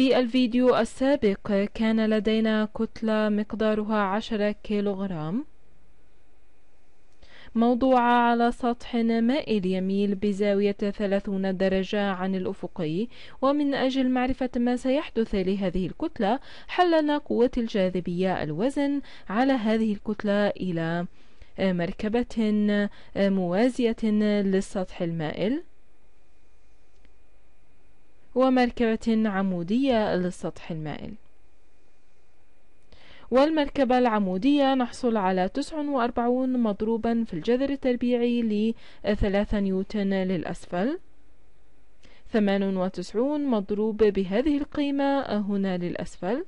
في الفيديو السابق كان لدينا كتلة مقدارها عشرة كيلوغرام موضوعة على سطح مائل يميل بزاوية 30 درجة عن الأفقي ومن أجل معرفة ما سيحدث لهذه الكتلة حللنا قوة الجاذبية الوزن على هذه الكتلة إلى مركبة موازية للسطح المائل ومركبة عمودية للسطح المائل والمركبة العمودية نحصل على 49 مضروبا في الجذر التربيعي ل 3 نيوتن للأسفل 98 مضروب بهذه القيمة هنا للأسفل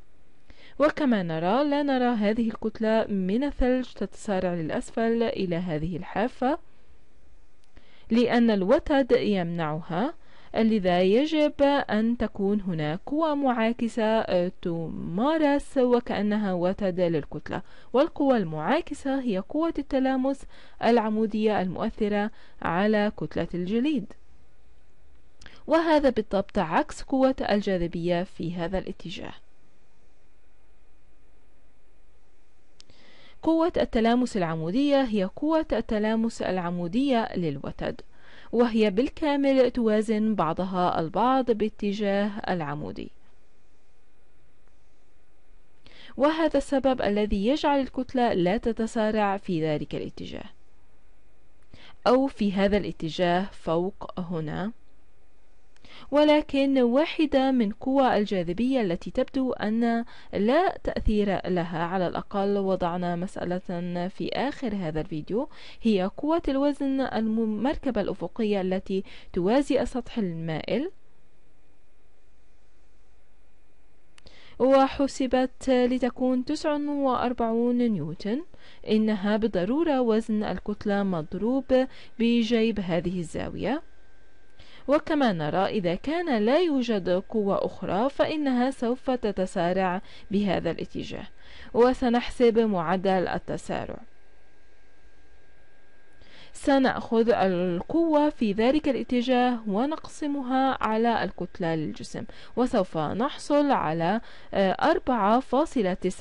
وكما نرى لا نرى هذه الكتلة من الثلج تتسارع للأسفل إلى هذه الحافة لأن الوتد يمنعها لذا يجب أن تكون هناك قوى معاكسة آه، تمارس وكأنها وتد للكتلة والقوى المعاكسة هي قوة التلامس العمودية المؤثرة على كتلة الجليد وهذا بالضبط عكس قوة الجاذبية في هذا الاتجاه قوة التلامس العمودية هي قوة التلامس العمودية للوتد وهي بالكامل توازن بعضها البعض باتجاه العمودي وهذا السبب الذي يجعل الكتلة لا تتسارع في ذلك الاتجاه أو في هذا الاتجاه فوق هنا ولكن واحدة من قوى الجاذبية التي تبدو أن لا تأثير لها على الأقل وضعنا مسألة في آخر هذا الفيديو هي قوة الوزن المركبة الأفقية التي توازي السطح المائل وحسبت لتكون 49 نيوتن إنها بالضرورة وزن الكتلة مضروب بجيب هذه الزاوية وكما نرى إذا كان لا يوجد قوة أخرى فإنها سوف تتسارع بهذا الاتجاه وسنحسب معدل التسارع سنأخذ القوة في ذلك الاتجاه ونقسمها على الكتلة للجسم وسوف نحصل على 4.9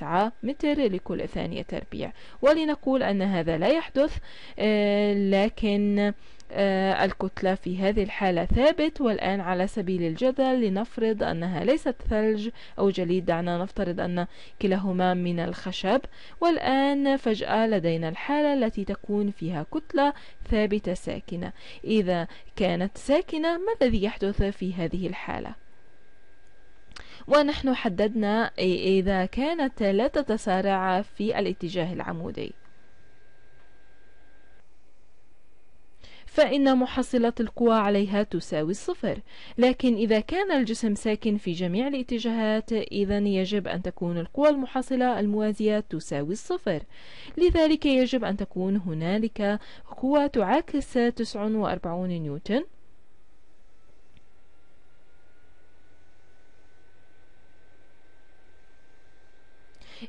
آه، متر لكل ثانية تربيع ولنقول أن هذا لا يحدث آه، لكن آه، الكتلة في هذه الحالة ثابت والآن على سبيل الجدل لنفرض أنها ليست ثلج أو جليد دعنا نفترض أن كلاهما من الخشب والآن فجأة لدينا الحالة التي تكون فيها كتلة ثابتة ساكنة إذا كانت ساكنة ما الذي يحدث في هذه الحالة؟ ونحن حددنا إذا كانت لا تتسارع في الاتجاه العمودي فإن محصلة القوى عليها تساوي الصفر لكن إذا كان الجسم ساكن في جميع الاتجاهات إذا يجب أن تكون القوى المحصلة الموازية تساوي الصفر لذلك يجب أن تكون هنالك قوة تعاكس 49 نيوتن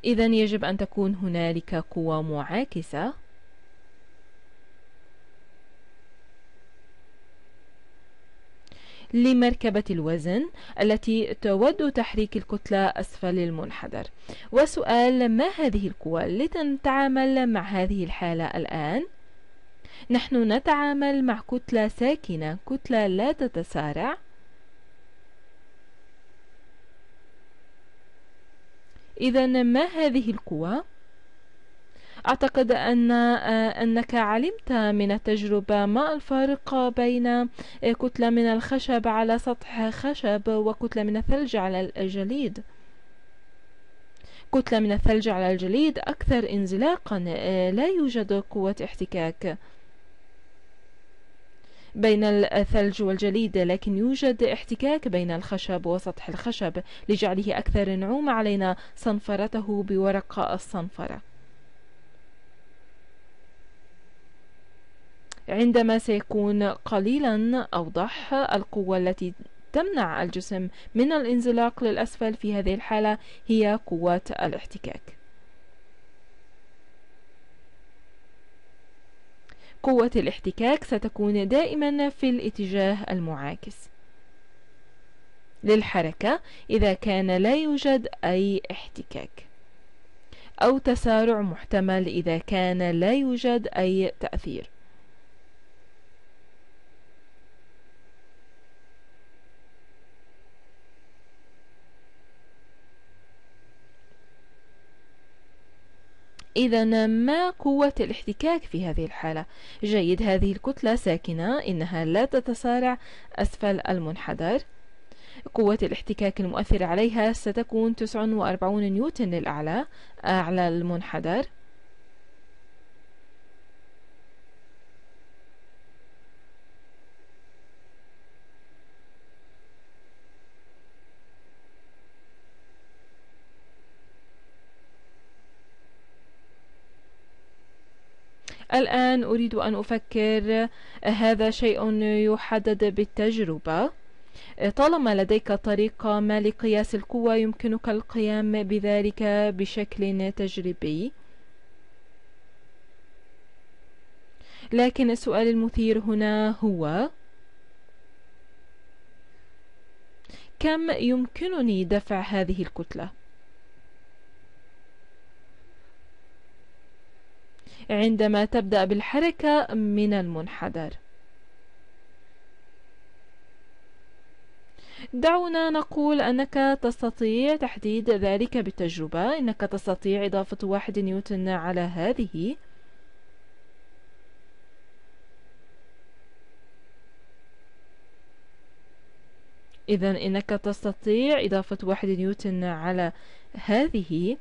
إذا يجب أن تكون هنالك قوى معاكسة لمركبة الوزن التي تود تحريك الكتلة أسفل المنحدر وسؤال ما هذه القوى لنتعامل مع هذه الحالة الآن نحن نتعامل مع كتلة ساكنة كتلة لا تتسارع إذا ما هذه القوى؟ أعتقد أن آه، أنك علمت من التجربة ما الفارق بين آه، كتلة من الخشب على سطح خشب وكتلة من الثلج على الجليد كتلة من الثلج على الجليد أكثر انزلاقا آه، لا يوجد قوة احتكاك بين الثلج والجليد لكن يوجد احتكاك بين الخشب وسطح الخشب لجعله أكثر نعومة علينا صنفرته بورق الصنفرة عندما سيكون قليلا أوضح القوة التي تمنع الجسم من الانزلاق للأسفل في هذه الحالة هي قوة الاحتكاك قوة الاحتكاك ستكون دائما في الاتجاه المعاكس للحركة إذا كان لا يوجد أي احتكاك أو تسارع محتمل إذا كان لا يوجد أي تأثير إذا ما قوة الاحتكاك في هذه الحالة؟ جيد هذه الكتلة ساكنة إنها لا تتسارع أسفل المنحدر قوة الاحتكاك المؤثرة عليها ستكون 49 نيوتن للأعلى أعلى المنحدر الآن أريد أن أفكر آه، هذا شيء يحدد بالتجربة آه، طالما لديك طريقة ما لقياس القوة يمكنك القيام بذلك بشكل تجريبي لكن السؤال المثير هنا هو كم يمكنني دفع هذه الكتلة؟ عندما تبدأ بالحركة من المنحدر دعونا نقول أنك تستطيع تحديد ذلك بالتجربة إنك تستطيع إضافة واحد نيوتن على هذه إذا إنك تستطيع إضافة واحد نيوتن على هذه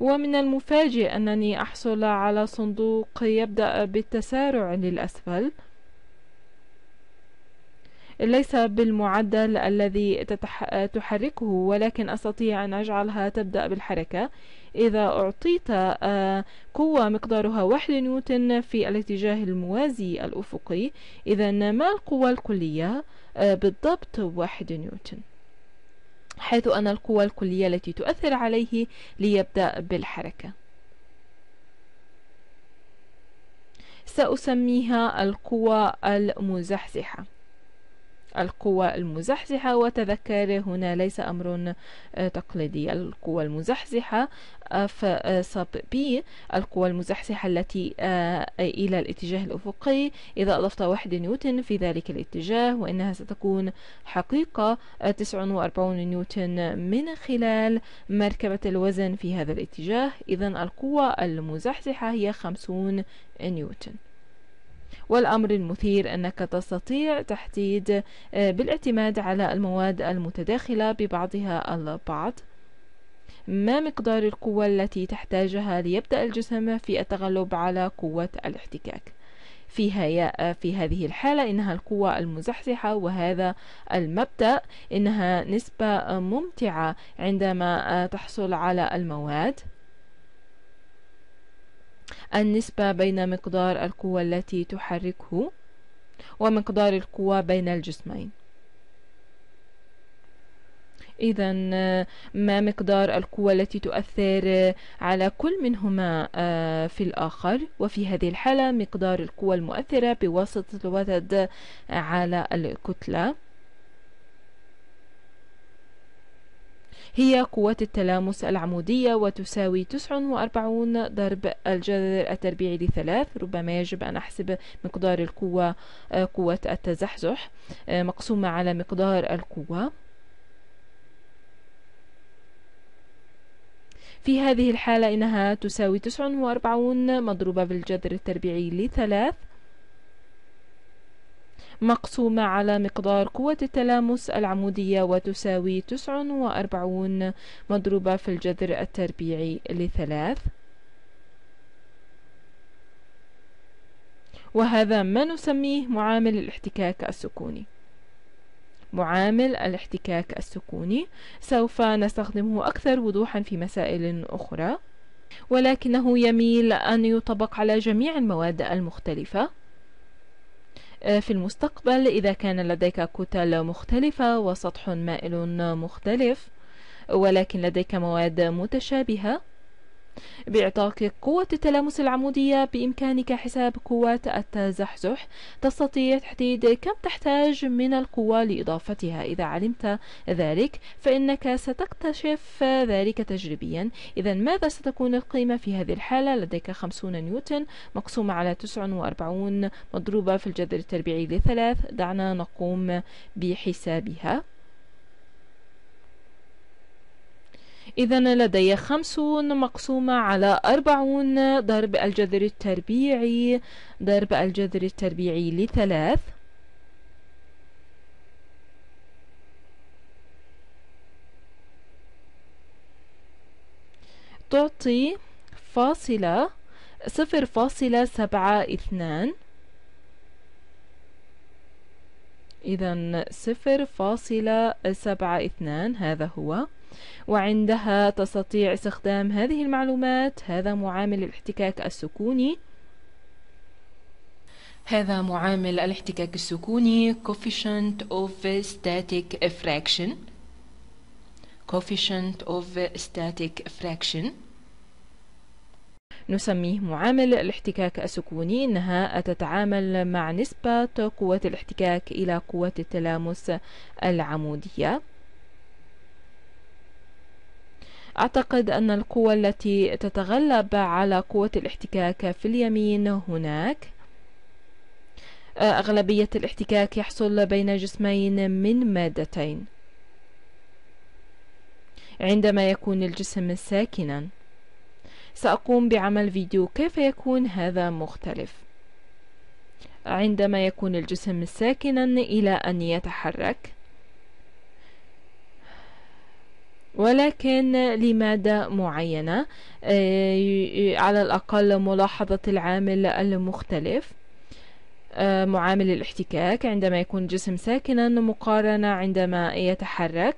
ومن المفاجئ أنني أحصل على صندوق يبدأ بالتسارع للأسفل ليس بالمعدل الذي تتح... تحركه ولكن أستطيع أن أجعلها تبدأ بالحركة إذا أعطيت آه، قوة مقدارها واحد نيوتن في الاتجاه الموازي الأفقي إذا ما القوة الكلية آه، بالضبط واحد نيوتن حيث أن القوى الكلية التي تؤثر عليه ليبدأ بالحركة سأسميها القوى المزحزحة القوى المزحزحة وتذكر هنا ليس أمر آه، تقليدي القوى المزحزحة آه، فصب آه، بي القوى المزحزحة التي إلى الاتجاه الأفقي إذا أضفت واحد نيوتن في ذلك الاتجاه وإنها ستكون حقيقة 49 نيوتن من خلال مركبة الوزن في هذا الاتجاه إذا القوة المزحزحة هي 50 نيوتن والأمر المثير أنك تستطيع تحديد آه، بالاعتماد على المواد المتداخلة ببعضها البعض ما مقدار القوة التي تحتاجها ليبدأ الجسم في التغلب على قوة الاحتكاك في, آه، في هذه الحالة إنها القوة المزحزحة وهذا المبدأ إنها نسبة ممتعة عندما آه، تحصل على المواد النسبة بين مقدار القوة التي تحركه ومقدار القوة بين الجسمين إذا ما مقدار القوة التي تؤثر على كل منهما آه، في الآخر وفي هذه الحالة مقدار القوة المؤثرة بواسطة الوتد على الكتلة هي قوة التلامس العمودية وتساوي 49 ضرب الجذر التربيعي لثلاث ربما يجب أن أحسب مقدار القوة آه، قوة التزحزح آه، مقسومة على مقدار القوة في هذه الحالة إنها تساوي 49 مضروبة بالجذر التربيعي لثلاث مقسومة على مقدار قوة التلامس العمودية وتساوي 49 مضروبة في الجذر التربيعي لثلاث وهذا ما نسميه معامل الاحتكاك السكوني معامل الاحتكاك السكوني سوف نستخدمه أكثر وضوحا في مسائل أخرى ولكنه يميل أن يطبق على جميع المواد المختلفة آه، في المستقبل إذا كان لديك كتل مختلفة وسطح مائل مختلف ولكن لديك مواد متشابهة بإعطاك قوة التلامس العمودية بإمكانك حساب قوة التزحزح تستطيع تحديد كم تحتاج من القوة لإضافتها إذا علمت ذلك فإنك ستكتشف ذلك تجريبيا إذا ماذا ستكون القيمة في هذه الحالة لديك 50 نيوتن مقسومة على 49 مضروبة في الجذر التربيعي لثلاث دعنا نقوم بحسابها إذا لدي خمسون مقسومة على أربعون ضرب الجذر التربيعي ضرب الجذر التربيعي لثلاث تعطي فاصلة صفر فاصلة سبعة اثنان إذا صفر فاصلة سبعة اثنان هذا هو وعندها تستطيع استخدام هذه المعلومات هذا معامل الاحتكاك السكوني هذا معامل الاحتكاك السكوني coefficient of static fraction coefficient of static fraction نسميه معامل الاحتكاك السكوني إنها تتعامل مع نسبة قوة الاحتكاك إلى قوة التلامس العمودية أعتقد أن القوة التي تتغلب على قوة الاحتكاك في اليمين هناك آه، أغلبية الاحتكاك يحصل بين جسمين من مادتين عندما يكون الجسم ساكنا سأقوم بعمل فيديو كيف يكون هذا مختلف عندما يكون الجسم ساكنا إلى أن يتحرك ولكن لماذا معينة آه، على الأقل ملاحظة العامل المختلف آه، معامل الاحتكاك عندما يكون الجسم ساكنا مقارنة عندما يتحرك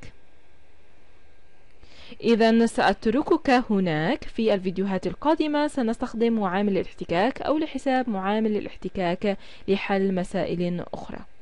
إذا سأتركك هناك في الفيديوهات القادمة سنستخدم معامل الاحتكاك أو لحساب معامل الاحتكاك لحل مسائل أخرى